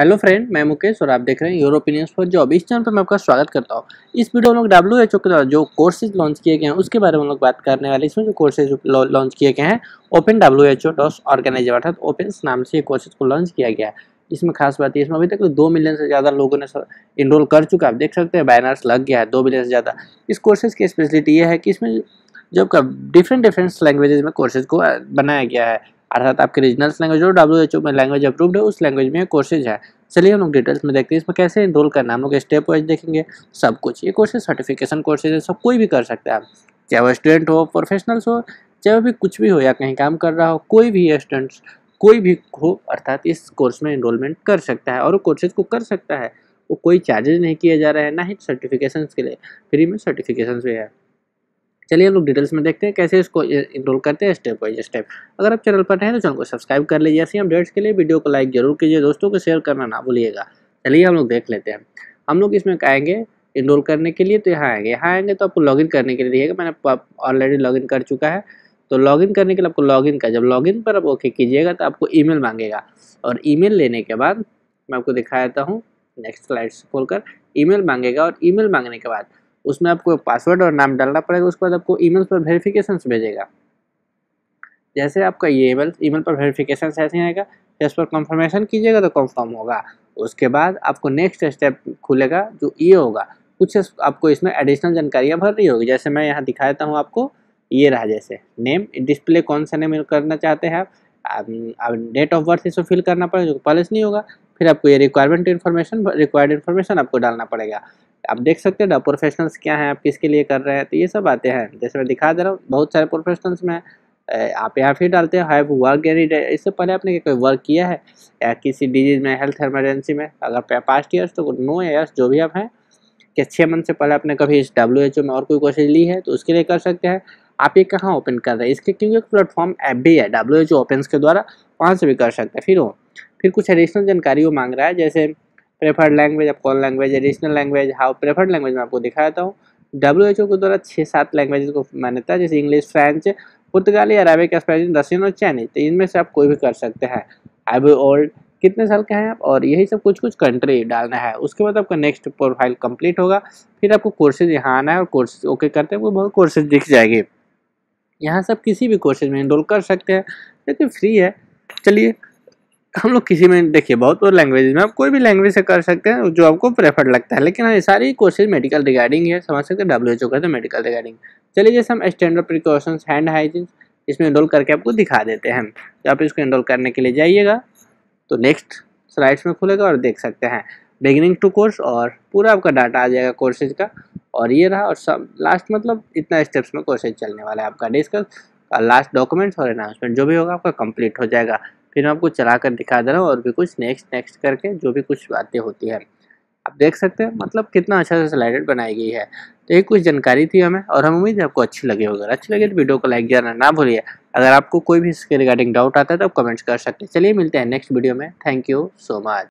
hello friend मैं मुकेश और आप देख रहे हैं यूरोपियंस फॉर जॉब इस चैनल पर मैं आपका स्वागत करता हूँ इस वीडियो में हम लोग डब्ल्यू एच ओ के द्वारा जो कोर्सेज लॉन्च किए गए हैं उसके बारे में हम लोग बात करने वाले इसमें जो कोर्सेज लॉन्च किए गए हैं ओपन डब्ल्यू एच ओ डॉस ऑर्गेनाइज अर्थात ओपन नाम से कोर्सेज को लॉन्च किया गया है इसमें खास बात है इसमें अभी तक तो दो मिलियन से ज़्यादा लोगों ने इनरोल कर चुका है आप देख सकते हैं बैनर्स लग गया है दो मिलियन से ज़्यादा इस कोर्सेज की स्पेशलिटी ये है कि इसमें जो आपका डिफरेंट डिफरेंट लैंग्वेजेज में कोर्सेज को बनाया गया है अर्थात आपकी रीजनल्स लैंग्वेज और डब्ल्यू में लैंग्वेज अप्रूव्ड है उस लैंग्वेज में कोर्सेज है चलिए हम लोग डिटेल्स में देखते हैं इसमें कैसे इनरोल करना हम लोग स्टेप वाइज देखेंगे सब कुछ ये कोर्सेज सर्टिफिकेशन कोर्सेज है सब कोई भी कर सकते हैं आप चाहे वो स्टूडेंट हो प्रोफेशनल्स हो चाहे भी कुछ भी हो या कहीं काम कर रहा हो कोई भी स्टूडेंट्स कोई भी हो अर्थात इस कोर्स में इनरोलमेंट कर सकता है और कोर्सेज को कर सकता है वो कोई चार्जेज नहीं किया जा रहा है ना ही सर्टिफिकेशन के लिए फ्री में सर्टिफिकेशन भी है चलिए हम लोग डिटेल्स में देखते हैं कैसे इसको इनरोल करते हैं स्टेप बाई स्टेप अगर आप चैनल पर हैं तो चैनल को सब्सक्राइब कर लीजिए ऐसी अपडेट्स के लिए वीडियो को लाइक जरूर कीजिए दोस्तों को शेयर करना ना भूलिएगा चलिए हम लोग देख लेते हैं हम लोग इसमें आएंगे इनरोल करने के लिए तो यहाँ आएंगे यहाँ आएंगे तो आपको लॉगिन करने के लिए दिएगा मैंने ऑलरेडी लॉगिन कर चुका है तो लॉगिन करने के लिए आपको लॉगिन का जब लॉगिन पर आप ओके कीजिएगा तो आपको ईमेल मांगेगा और ईमेल लेने के बाद मैं आपको दिखा देता हूँ नेक्स्ट स्लाइड्स खोलकर ईमेल मांगेगा और ईमेल मांगने के बाद उसमें आपको पासवर्ड और नाम डालना पड़ेगा उसके बाद आपको ईमेल पर वेरिफिकेशन भेजेगा जैसे आपका ये ईमेल ईमेल पर वेरिफिकेशन ऐसे आएगा जिस पर कंफर्मेशन कीजिएगा तो कंफर्म होगा उसके बाद आपको नेक्स्ट स्टेप खुलेगा जो ये होगा कुछ आपको इसमें एडिशनल जानकारियाँ भर रही होगी जैसे मैं यहाँ दिखा देता हूँ आपको ये रहा जैसे नेम डिस्प्ले कौन सा नेम करना चाहते हैं आप डेट ऑफ बर्थ इसको फिल करना पड़ेगा जो पॉलिस नहीं होगा फिर आपको ये रिक्वायरमेंट इन्फॉर्मेशन रिक्वायर्ड इन्फॉर्मेशन आपको डालना पड़ेगा आप देख सकते हो ना प्रोफेशनल्स क्या हैं आप किसके लिए कर रहे हैं तो ये सब आते हैं जैसे मैं दिखा दे रहा हूँ बहुत सारे प्रोफेशनल्स में आप यहाँ फिर डालते हैं हैव वर्क एनी डे इससे पहले आपने कोई वर्क किया है या किसी डिजीज में हेल्थ एमरजेंसी में अगर पास्ट ईयर्स तो नो ईयर्स जो भी आप हैं कि छः मंथ से पहले आपने कभी इस डब्ल्यू एच ओ में और कोई कोशिश ली है तो उसके लिए कर सकते हैं आप ये कहाँ ओपन कर रहे हैं इसके क्योंकि एक प्लेटफॉर्म ऐप भी है डब्ल्यू एच ओ ओपन के द्वारा वहाँ से भी कर सकते हैं फिर वो फिर कुछ एडिशनल जानकारी वो मांग रहा है जैसे प्रेफर्ड लैंग्वेज आप कौन language additional language how preferred language मैं आपको दिखाता हूँ डब्ल्यू एच ओ के द्वारा छः सात लैंग्वेज को मान्यता है जैसे इंग्लिश फ्रेंच पुर्तगाली अरबिक स्पेनिश रशियन और चाइनीज तो इनमें से आप कोई भी कर सकते हैं आई ओल्ड कितने साल के हैं आप और यही सब कुछ कुछ कंट्री डालना है उसके बाद आपका नेक्स्ट प्रोफाइल कंप्लीट होगा फिर आपको कोर्सेज यहाँ आना है और कोर्सेज ओके करते हैं वो बहुत कोर्सेज दिख जाएगी यहाँ सब किसी भी कोर्सेज में इनरोल कर सकते हैं लेकिन फ्री है चलिए हम लोग किसी में देखिए बहुत और तो लैंग्वेज में आप कोई भी लैंग्वेज से कर सकते हैं जो आपको प्रेफर्ड लगता है लेकिन हाँ, ये सारी कोर्सेज मेडिकल रिगार्डिंग है समझ सकते हैं डब्ल्यू एच ओ करते मेडिकल रिगार्डिंग चलिए जैसे हम स्टैंडर्ड प्रिकॉशंस हैंड हाइजीन इसमें इनरोल करके आपको दिखा देते हैं तो आप इसको एनरोल करने के लिए जाइएगा तो नेक्स्ट स्लाइड्स में खुलेगा और देख सकते हैं बिगिनिंग टू कोर्स और पूरा आपका डाटा आ जाएगा कोर्सेज का और ये रहा और सब लास्ट मतलब इतना स्टेप्स में कोर्सेज चलने वाला है आपका डिस्कस लास्ट डॉक्यूमेंट्स और अनाउंसमेंट जो भी होगा आपका कंप्लीट हो जाएगा फिर मैं आपको चला कर दिखा दे रहा हूँ और भी कुछ नेक्स्ट नेक्स्ट करके जो भी कुछ बातें होती है आप देख सकते हैं मतलब कितना अच्छा से स्लाइडेड बनाई गई है तो ये कुछ जानकारी थी हमें और हम उम्मीद है आपको अच्छी लगी होगी अगर अच्छी लगे तो वीडियो को लाइक करना ना भूलिए अगर आपको कोई भी इसके रिगार्डिंग डाउट आता है तो आप कमेंट्स कर सकते हैं चलिए मिलते हैं नेक्स्ट वीडियो में थैंक यू सो मच